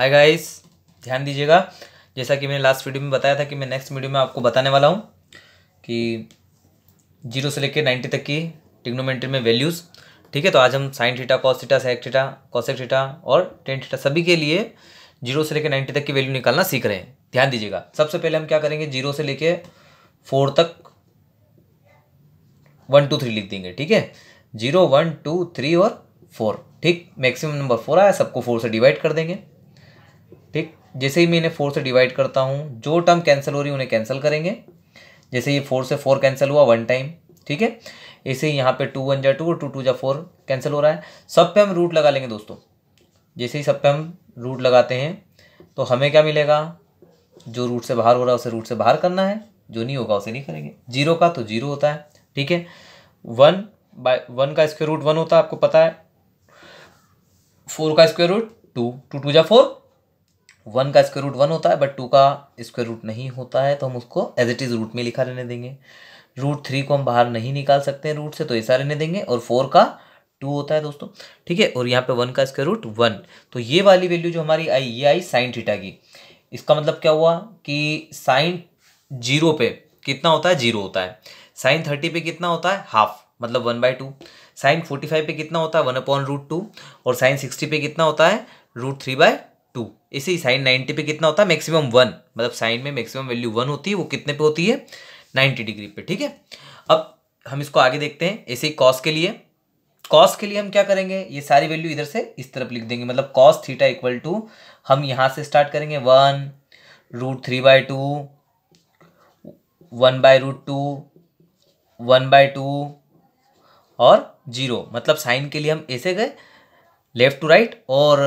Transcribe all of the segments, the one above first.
hi guys ध्यान दीजिएगा जैसा कि मैंने लास्ट वीडियो में बताया था कि मैं नेक्स्ट वीडियो में आपको बताने वाला हूँ कि जीरो से लेकर नाइन्टी तक की टिग्नोमेंट्री में वैल्यूज़ ठीक है तो आज हम sine theta cos theta sec theta cosec theta और टेन थीटा सभी के लिए जीरो से लेकर नाइन्टी तक की वैल्यू निकालना सीख रहे हैं ध्यान दीजिएगा सबसे पहले हम क्या करेंगे जीरो से लेकर फोर तक वन टू थ्री लिख देंगे ठीक है जीरो वन टू थ्री और फोर ठीक मैक्सिमम नंबर फोर आया सबको फोर से डिवाइड कर देंगे जैसे ही मैं इन्हें फोर से डिवाइड करता हूँ जो टर्म कैंसिल हो रही है उन्हें कैंसिल करेंगे जैसे ये फोर से फोर कैंसिल हुआ वन टाइम ठीक है ऐसे ही यहाँ पे टू वन जा टू और टू टू जा फोर कैंसिल हो रहा है सब पे हम रूट लगा लेंगे दोस्तों जैसे ही सब पे हम रूट लगाते हैं तो हमें क्या मिलेगा जो रूट से बाहर हो रहा है उसे रूट से बाहर करना है जो नहीं होगा उसे नहीं करेंगे जीरो का तो जीरो होता है ठीक है वन बाय वन का स्क्वेयर रूट वन होता है आपको पता है फोर का square root two two two जा फोर वन का स्क्वायर रूट वन होता है बट टू का स्क्वायर रूट नहीं होता है तो हम उसको एज इट इज़ रूट में लिखा रहने देंगे रूट थ्री को हम बाहर नहीं निकाल सकते हैं रूट से तो ऐसा रहने देंगे और फोर का टू होता है दोस्तों ठीक है और यहाँ पे वन का स्क्वायर रूट वन तो ये वाली वैल्यू जो हमारी आई ये आई साइन थीटा की इसका मतलब क्या हुआ कि साइन जीरो पे कितना होता है जीरो होता है साइन थर्टी पे कितना होता है हाफ मतलब one by two sine forty five पे कितना होता है वन अपॉन रूट टू और साइन सिक्सटी पे कितना होता है रूट थ्री बाय इसी साइन नाइन्टी पे कितना होता है मैक्सिमम वन मतलब साइन में मैक्सिमम वैल्यू वन होती है वो कितने पे होती है नाइन्टी डिग्री पे ठीक है अब हम इसको आगे देखते हैं ऐसे ही कॉस के लिए कॉस के लिए हम क्या करेंगे ये सारी वैल्यू इधर से इस तरफ लिख देंगे मतलब कॉस थीटा इक्वल टू हम यहाँ से स्टार्ट करेंगे one root three by two one by root two one by two और जीरो मतलब साइन के लिए हम ऐसे गए लेफ्ट टू राइट और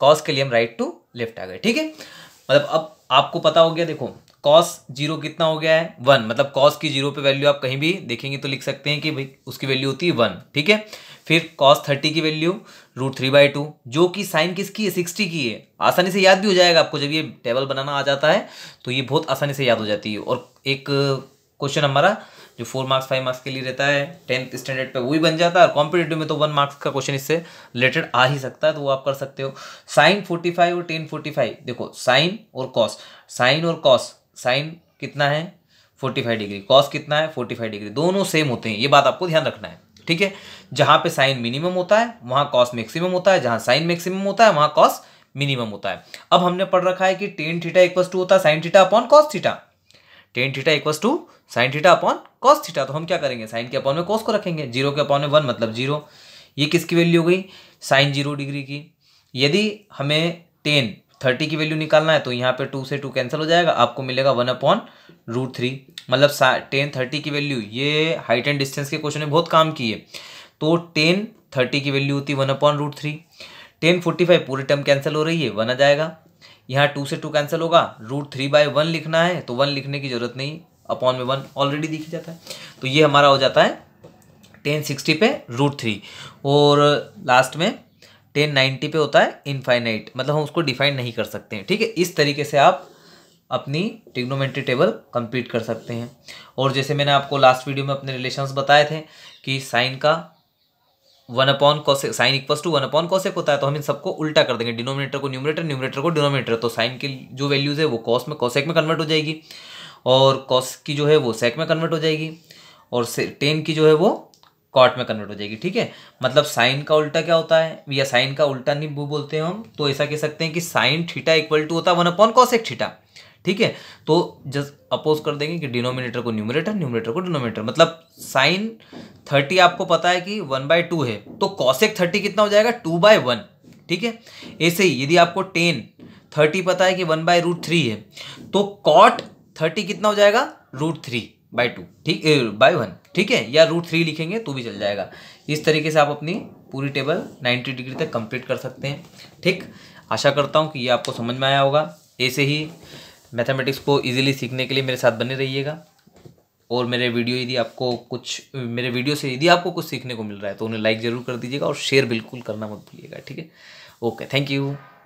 कॉस के लिए हम राइट टू लेफ्ट आ गए ठीक है मतलब अब आपको पता हो गया देखो कॉस जीरो कितना हो गया है वन मतलब कॉस की जीरो पे वैल्यू आप कहीं भी देखेंगे तो लिख सकते हैं कि भाई उसकी वैल्यू होती है वन ठीक है फिर कॉस थर्टी की value root three by two जो कि साइन किसकी है सिक्सटी की है आसानी से याद भी हो जाएगा आपको जब ये टेबल बनाना आ जाता है तो ये बहुत आसानी से याद हो जाती है और एक क्वेश्चन हमारा जो फोर मार्क्स फाइव मार्क्स के लिए रहता है टेंथ स्टैंडर्ड पे वही बन जाता है और कॉम्पिटेटिव में तो वन मार्क्स का क्वेश्चन इससे रिलेटेड आ ही सकता है तो वो आप कर सकते हो साइन फोर्टी फाइव और टेन फोर्टी फाइव देखो साइन और कॉस साइन और कॉस साइन कितना है फोर्टी फाइव डिग्री कॉस कितना है फोर्टी फाइव डिग्री दोनों सेम होते हैं ये बात आपको ध्यान रखना है ठीक है जहाँ पे साइन मिनिमम होता है वहाँ कॉस मैक्सिमम होता है जहाँ साइन मैक्सिमम होता है वहाँ कॉस मिनिमम होता है अब हमने पढ़ रखा है कि टेन थीटा इक्वस टू होता है sine theta upon cos theta tan theta equals to sine theta upon cos theta तो हम क्या करेंगे साइन के अपॉन में कॉस को रखेंगे जीरो के अपॉन में वन मतलब जीरो ये किसकी वैल्यू हो गई साइन जीरो डिग्री की यदि हमें टेन थर्टी की वैल्यू निकालना है तो यहाँ पे टू से टू कैंसिल हो जाएगा आपको मिलेगा वन अपॉन रूट थ्री मतलब टेन थर्टी की वैल्यू ये हाइट एंड डिस्टेंस के क्वेश्चन में बहुत काम की है तो टेन थर्टी की वैल्यू होती है one upon root three tan forty five पूरी टर्म कैंसिल हो रही है वन आ जाएगा यहाँ टू से टू कैंसिल होगा रूट थ्री बाय वन लिखना है तो वन लिखने की जरूरत नहीं अपॉन में वन ऑलरेडी दिख जाता है तो ये हमारा हो जाता है टेन सिक्सटी पे रूट थ्री और लास्ट में टेन नाइन्टी पे होता है इनफाइनाइट मतलब हम उसको डिफाइन नहीं कर सकते हैं ठीक है इस तरीके से आप अपनी टिग्नोमेट्री टेबल कंप्लीट कर सकते हैं और जैसे मैंने आपको लास्ट वीडियो में अपने रिलेशंस बताए थे कि साइन का one upon cosec sine equals to one upon cosec होता है तो हम इन सबको उल्टा कर देंगे डिनोमिनेटर को न्यूमिनेटर न्यूमिनेटर को डिनोमिनेटर तो साइन की जो वैल्यूज़ है वो कॉस में कॉसेक में कन्वर्ट हो जाएगी और कॉस की जो है वो सेक में कन्वर्ट हो जाएगी और टेन की जो है वो कॉट में कन्वर्ट हो जाएगी ठीक है मतलब साइन का उल्टा क्या होता है या साइन का उल्टा नहीं बोलते हैं हम तो ऐसा कह सकते हैं कि साइन ठीटा इक्वल टू होता है वन अपॉन कॉसेक ठीटा ठीक है तो जस्ट अपोज कर देंगे कि डिनोमिनेटर को न्यूमिनेटर न्यूमिनेटर को डिनोमिनेटर मतलब साइन थर्टी आपको पता है कि वन बाय टू है तो कॉशेक थर्टी कितना हो जाएगा टू बाय वन ठीक है ऐसे ही यदि आपको टेन थर्टी पता है कि वन बाय रूट थ्री है तो कॉट थर्टी कितना हो जाएगा रूट थ्री बाय टू ठीक बाय वन ठीक है या रूट थ्री लिखेंगे तो भी चल जाएगा इस तरीके से आप अपनी पूरी टेबल नाइन्टी डिग्री तक कंप्लीट कर सकते हैं ठीक आशा करता हूँ कि ये आपको समझ में आया होगा ऐसे ही मैथमेटिक्स को इजीली सीखने के लिए मेरे साथ बने रहिएगा और मेरे वीडियो यदि आपको कुछ मेरे वीडियो से यदि आपको कुछ सीखने को मिल रहा है तो उन्हें लाइक ज़रूर कर दीजिएगा और शेयर बिल्कुल करना मत भूलिएगा ठीक है ओके थैंक यू